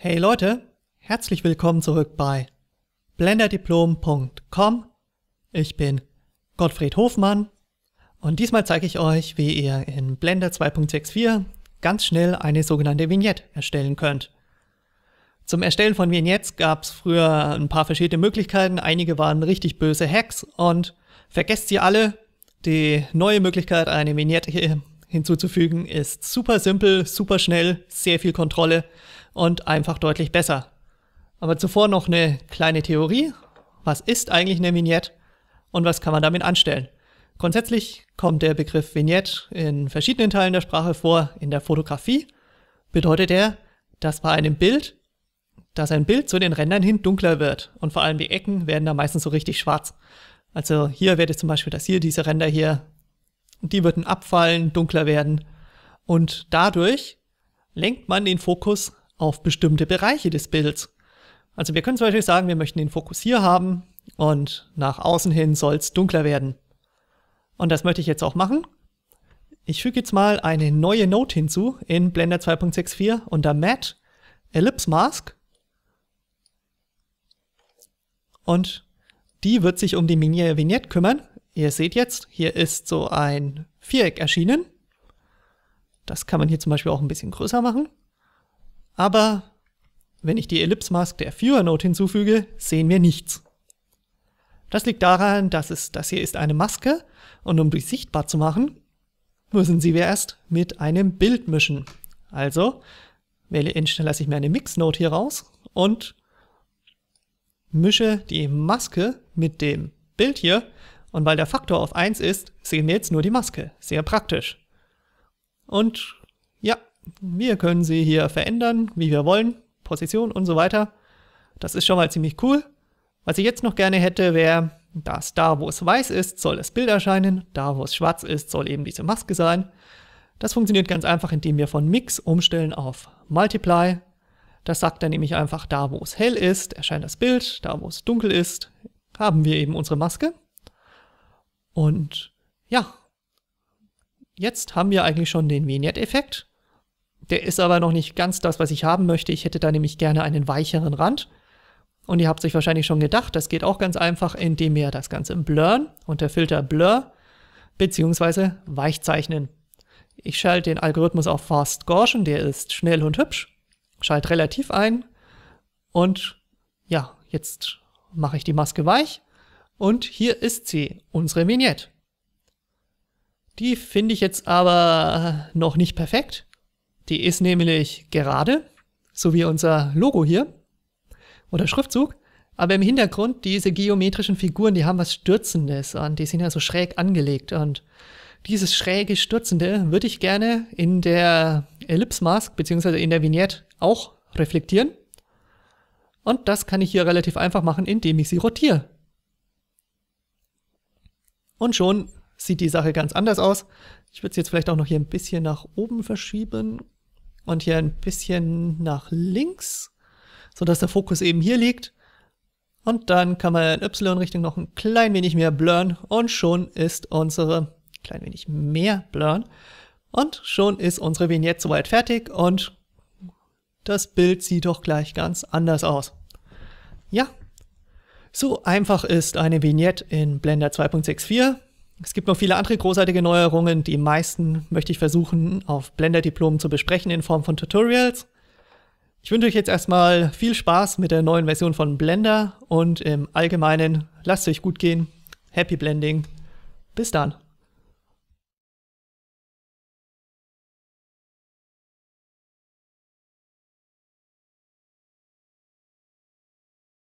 Hey Leute, herzlich willkommen zurück bei blenderdiplom.com. Ich bin Gottfried Hofmann und diesmal zeige ich euch, wie ihr in Blender 2.64 ganz schnell eine sogenannte Vignette erstellen könnt. Zum Erstellen von Vignettes gab es früher ein paar verschiedene Möglichkeiten. Einige waren richtig böse Hacks und vergesst sie alle. Die neue Möglichkeit, eine Vignette hinzuzufügen ist super simpel, super schnell, sehr viel Kontrolle und einfach deutlich besser. Aber zuvor noch eine kleine Theorie. Was ist eigentlich eine Vignette und was kann man damit anstellen? Grundsätzlich kommt der Begriff Vignette in verschiedenen Teilen der Sprache vor. In der Fotografie bedeutet er, dass bei einem Bild, dass ein Bild zu den Rändern hin dunkler wird und vor allem die Ecken werden da meistens so richtig schwarz. Also hier wäre zum Beispiel, dass hier diese Ränder hier die würden abfallen, dunkler werden. Und dadurch lenkt man den Fokus auf bestimmte Bereiche des Bilds. Also wir können zum Beispiel sagen, wir möchten den Fokus hier haben und nach außen hin soll es dunkler werden. Und das möchte ich jetzt auch machen. Ich füge jetzt mal eine neue Note hinzu in Blender 2.64 unter Matte, Ellipse Mask. Und die wird sich um die Vignette kümmern, Ihr seht jetzt, hier ist so ein Viereck erschienen. Das kann man hier zum Beispiel auch ein bisschen größer machen. Aber wenn ich die Ellipse Mask der Viewer note hinzufüge, sehen wir nichts. Das liegt daran, dass es, das hier ist eine Maske und um die sichtbar zu machen, müssen sie wir erst mit einem Bild mischen. Also wähle lasse ich mir eine Mix note hier raus und mische die Maske mit dem Bild hier und weil der Faktor auf 1 ist, sehen wir jetzt nur die Maske. Sehr praktisch. Und ja, wir können sie hier verändern, wie wir wollen, Position und so weiter. Das ist schon mal ziemlich cool. Was ich jetzt noch gerne hätte, wäre, dass da, wo es weiß ist, soll das Bild erscheinen, da, wo es schwarz ist, soll eben diese Maske sein. Das funktioniert ganz einfach, indem wir von Mix umstellen auf Multiply. Das sagt dann nämlich einfach, da, wo es hell ist, erscheint das Bild, da, wo es dunkel ist, haben wir eben unsere Maske. Und ja, jetzt haben wir eigentlich schon den Vignette-Effekt. Der ist aber noch nicht ganz das, was ich haben möchte. Ich hätte da nämlich gerne einen weicheren Rand. Und ihr habt euch wahrscheinlich schon gedacht, das geht auch ganz einfach, indem wir das Ganze blurren unter Filter Blur beziehungsweise weichzeichnen. Ich schalte den Algorithmus auf Fast Gaussian, der ist schnell und hübsch, schalte relativ ein und ja, jetzt mache ich die Maske weich und hier ist sie, unsere Vignette. Die finde ich jetzt aber noch nicht perfekt. Die ist nämlich gerade, so wie unser Logo hier oder Schriftzug. Aber im Hintergrund, diese geometrischen Figuren, die haben was Stürzendes und die sind ja so schräg angelegt. Und dieses schräge Stürzende würde ich gerne in der Ellipse-Mask beziehungsweise in der Vignette auch reflektieren. Und das kann ich hier relativ einfach machen, indem ich sie rotiere. Und schon sieht die Sache ganz anders aus. Ich würde es jetzt vielleicht auch noch hier ein bisschen nach oben verschieben und hier ein bisschen nach links, sodass der Fokus eben hier liegt. Und dann kann man in Y-Richtung noch ein klein wenig mehr blurren und schon ist unsere, klein wenig mehr blurren, und schon ist unsere Vignette soweit fertig und das Bild sieht doch gleich ganz anders aus. Ja, so einfach ist eine Vignette in Blender 2.64. Es gibt noch viele andere großartige Neuerungen. Die meisten möchte ich versuchen, auf Blender diplomen zu besprechen in Form von Tutorials. Ich wünsche euch jetzt erstmal viel Spaß mit der neuen Version von Blender und im Allgemeinen lasst es euch gut gehen. Happy Blending. Bis dann.